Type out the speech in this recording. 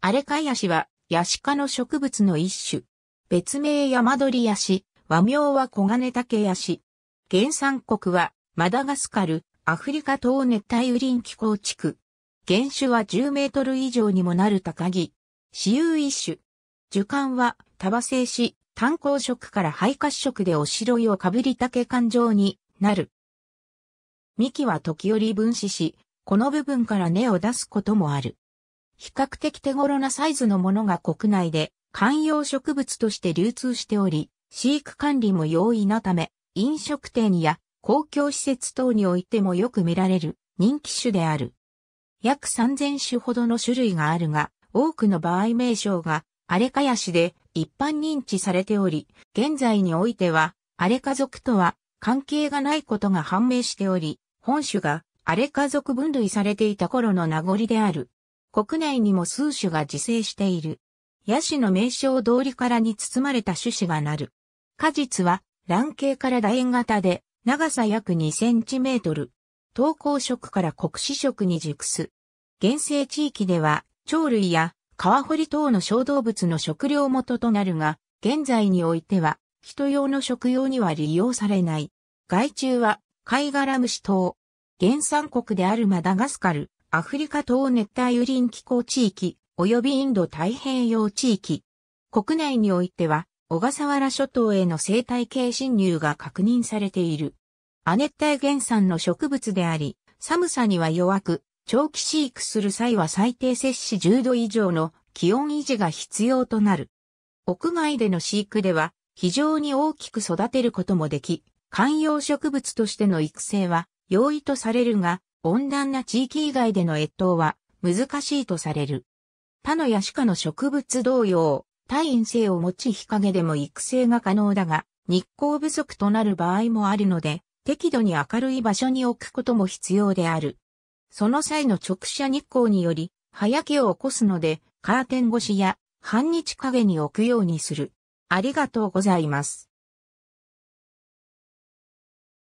アレカヤシは、ヤシ科の植物の一種。別名ヤマドリヤシ、和名はネ金竹ヤシ。原産国は、マダガスカル、アフリカ東熱帯雨林気候地区。原種は10メートル以上にもなる高木。私有一種。樹幹は、バセイし、炭鉱色から肺褐色でおしろいをかぶり竹環状になる。幹は時折分子し、この部分から根を出すこともある。比較的手頃なサイズのものが国内で観葉植物として流通しており、飼育管理も容易なため、飲食店や公共施設等においてもよく見られる人気種である。約3000種ほどの種類があるが、多くの場合名称がアレカヤシで一般認知されており、現在においてはアレカ族とは関係がないことが判明しており、本種がアレカ族分類されていた頃の名残である。国内にも数種が自生している。ヤシの名称通りからに包まれた種子がなる。果実は卵形から楕円型で長さ約2センチメートル。投稿色から黒子色に熟す。原生地域では鳥類や川堀等の小動物の食料元となるが、現在においては人用の食用には利用されない。害虫は貝殻虫等。原産国であるマダガスカル、アフリカ東熱帯雨林気候地域、及びインド太平洋地域。国内においては、小笠原諸島への生態系侵入が確認されている。亜熱帯原産の植物であり、寒さには弱く、長期飼育する際は最低摂氏10度以上の気温維持が必要となる。屋外での飼育では、非常に大きく育てることもでき、観葉植物としての育成は容易とされるが、温暖な地域以外での越冬は難しいとされる。他のヤシ科の植物同様、耐陰性を持ち日陰でも育成が可能だが、日光不足となる場合もあるので、適度に明るい場所に置くことも必要である。その際の直射日光により、葉焼けを起こすので、カーテン越しや半日陰に置くようにする。ありがとうございます。